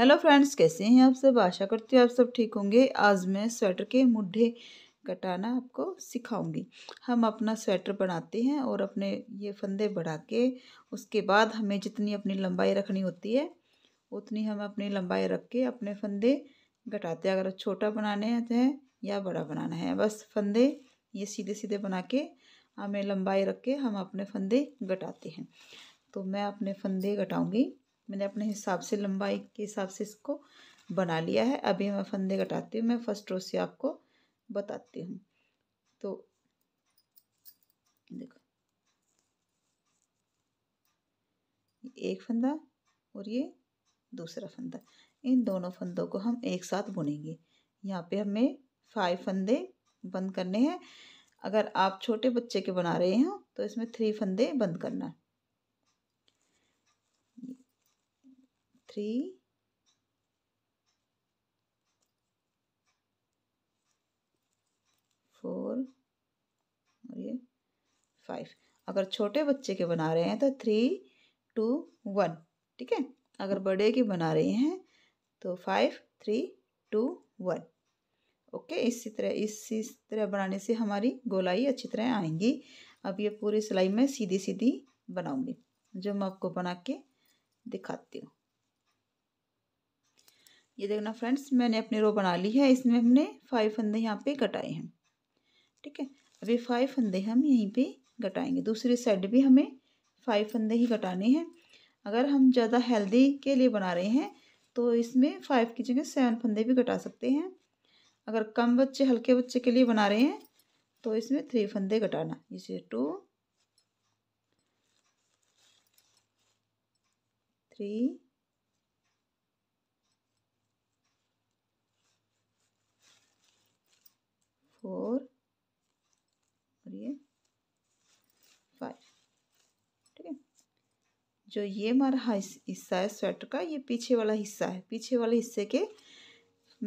hello friends कैसे हैं आप सब आशा करती हूँ आप सब ठीक होंगे आज मैं स्वेटर के मुड्ढे कटाना आपको सिखाऊंगी हम अपना स्वेटर बनाते हैं और अपने ये फंदे बढ़ा के उसके बाद हमें जितनी अपनी लंबाई रखनी होती है उतनी हम अपनी लंबाई रख के अपने फंदे घटाते हैं अगर छोटा बनाने हैं या बड़ा बनाना है बस फंदे ये सीधे सीधे बना के हमें लंबाई रख के हम अपने फंदे घटाते हैं तो मैं अपने फंदे घटाऊँगी मैंने अपने हिसाब से लंबाई के हिसाब से इसको बना लिया है अभी मैं फंदे कटाती हूँ मैं फर्स्ट रो से आपको बताती हूँ तो देखो एक फंदा और ये दूसरा फंदा इन दोनों फंदों को हम एक साथ बुनेंगे यहाँ पे हमें फाइव फंदे बंद करने हैं अगर आप छोटे बच्चे के बना रहे हो तो इसमें थ्री फंदे बंद करना three, फोर और ये फाइव अगर छोटे बच्चे के बना रहे हैं तो थ्री टू वन ठीक है अगर बड़े की बना रही हैं तो five three two one okay इसी तरह इसी तरह बनाने से हमारी गोलाई अच्छी तरह आएंगी अब ये पूरी सिलाई मैं सीधी सीधी बनाऊंगी जो मैं आपको बना के दिखाती हूँ ये देखना फ्रेंड्स मैंने अपनी रो बना ली है इसमें हमने फाइव फंदे यहाँ पे कटाए हैं ठीक है अभी फाइव फंदे हम यहीं पे कटाएंगे दूसरी साइड भी हमें फाइव फंदे ही कटाने हैं अगर हम ज़्यादा हेल्दी के लिए बना रहे हैं तो इसमें फाइव की जगह सेवन फंदे भी कटा सकते हैं अगर कम बच्चे हल्के बच्चे के लिए बना रहे हैं तो इसमें थ्री फंदे कटाना जैसे टू थ्री जो ये हमारा हिस्सा है स्वेटर का ये पीछे वाला हिस्सा है पीछे वाले हिस्से के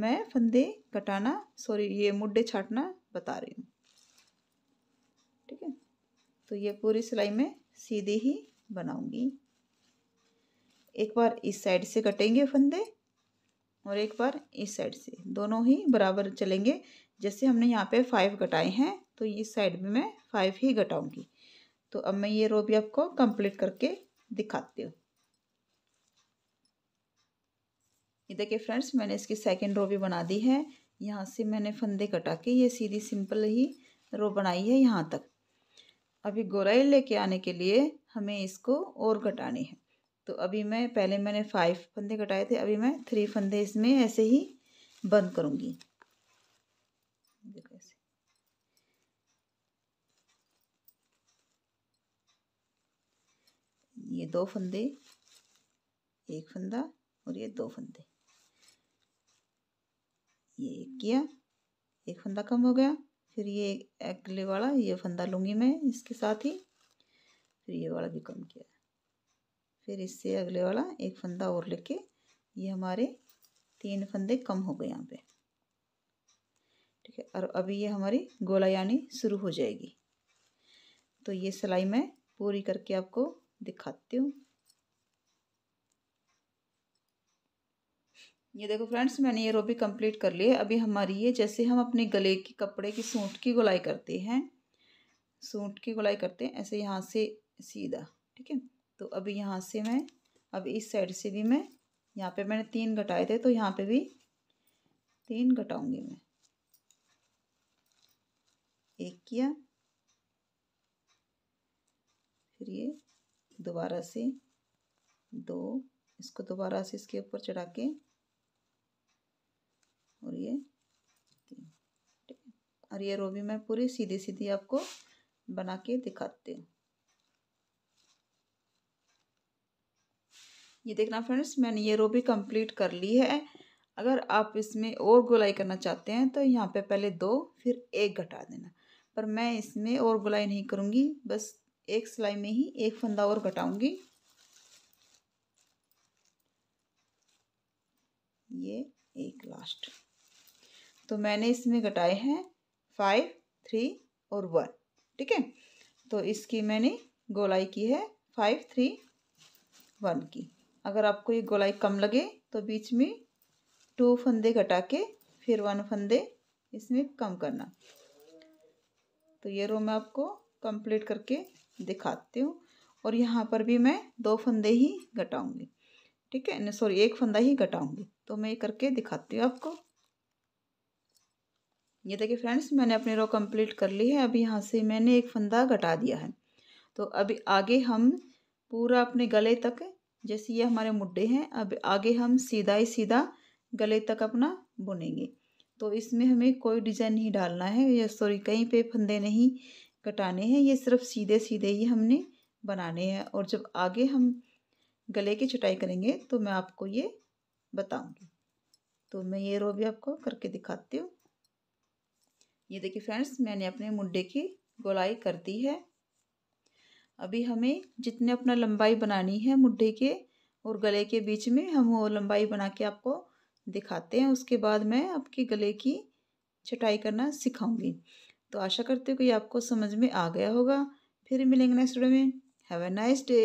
मैं फंदे कटाना सॉरी ये मुड्ढे छाटना बता रही हूँ ठीक है तो ये पूरी सिलाई में सीधे ही बनाऊंगी एक बार इस साइड से कटेंगे फंदे और एक बार इस साइड से दोनों ही बराबर चलेंगे जैसे हमने यहाँ पे फाइव कटाए हैं तो इस साइड में मैं फाइव ही घटाऊंगी तो अब मैं ये रो भी आपको कंप्लीट करके दिखाती हूँ ये देखिए फ्रेंड्स मैंने इसकी सेकंड रो भी बना दी है यहाँ से मैंने फंदे कटा के ये सीधी सिंपल ही रो बनाई है यहाँ तक अभी गोराई लेके आने के लिए हमें इसको और घटानी है तो अभी मैं पहले मैंने फाइव फंदे कटाए थे अभी मैं थ्री फंदे इसमें ऐसे ही बंद करूँगी ये दो फंदे एक फंदा और ये दो फंदे ये एक किया एक फंदा कम हो गया फिर ये अगले वाला ये फंदा लूँगी मैं इसके साथ ही फिर ये वाला भी कम किया फिर इससे अगले वाला एक फंदा और लेके ये हमारे तीन फंदे कम हो गए यहाँ पे ठीक है और अभी ये हमारी गोला यानी शुरू हो जाएगी तो ये सिलाई मैं पूरी करके आपको दिखाती हूँ ये देखो फ्रेंड्स मैंने ये रो भी कंप्लीट कर लिए अभी हमारी ये जैसे हम अपने गले की कपड़े की सूंट की गुलाई करते हैं सूंट की गुलाई करते हैं ऐसे यहाँ से सीधा ठीक है तो अभी यहाँ से मैं अब इस साइड से भी मैं यहाँ पे मैंने तीन घटाए थे तो यहाँ पे भी तीन घटाऊंगी मैं एक किया फिर ये दोबारा से दो इसको दोबारा से इसके ऊपर चढ़ा के और ये तीन ठीक है और ये रो भी मैं पूरी सीधी सीधी आपको बना के दिखाती हूँ ये देखना फ्रेंड्स मैंने ये रो भी कंप्लीट कर ली है अगर आप इसमें और गोलाई करना चाहते हैं तो यहाँ पे पहले दो फिर एक घटा देना पर मैं इसमें और गोलाई नहीं करूँगी बस एक सिलाई में ही एक फंदा और घटाऊंगी ये एक लास्ट तो मैंने इसमें घटाए हैं फाइव थ्री और वन ठीक है तो इसकी मैंने गोलाई की है फाइव थ्री वन की अगर आपको ये गोलाई कम लगे तो बीच में टू फंदे घटा के फिर वन फंदे इसमें कम करना तो ये रो मैं आपको कंप्लीट करके दिखाती हूँ और यहाँ पर भी मैं दो फंदे ही घटाऊँगी ठीक है सॉरी एक फंदा ही घटाऊँगी तो मैं ये करके दिखाती हूँ आपको ये देखिए फ्रेंड्स मैंने अपनी रो कंप्लीट कर ली है अभी यहाँ से मैंने एक फंदा घटा दिया है तो अभी आगे हम पूरा अपने गले तक जैसे ये हमारे मुड्ढे हैं अब आगे हम सीधा ही सीधा गले तक अपना बुनेंगे तो इसमें हमें कोई डिज़ाइन नहीं डालना है या सॉरी कहीं पे फंदे नहीं कटाने हैं ये सिर्फ सीधे सीधे ही हमने बनाने हैं और जब आगे हम गले की चटाई करेंगे तो मैं आपको ये बताऊंगी तो मैं ये रो भी आपको करके दिखाती हूँ ये देखिए फ्रेंड्स मैंने अपने मुंडे की गोलाई कर दी है अभी हमें जितने अपना लंबाई बनानी है मुड्ढे के और गले के बीच में हम वो लंबाई बना के आपको दिखाते हैं उसके बाद मैं आपके गले की छटाई करना सिखाऊंगी तो आशा करते हो कि आपको समझ में आ गया होगा फिर मिलेंगे नेक्स्ट वीडियो में हैव अ नाइस डे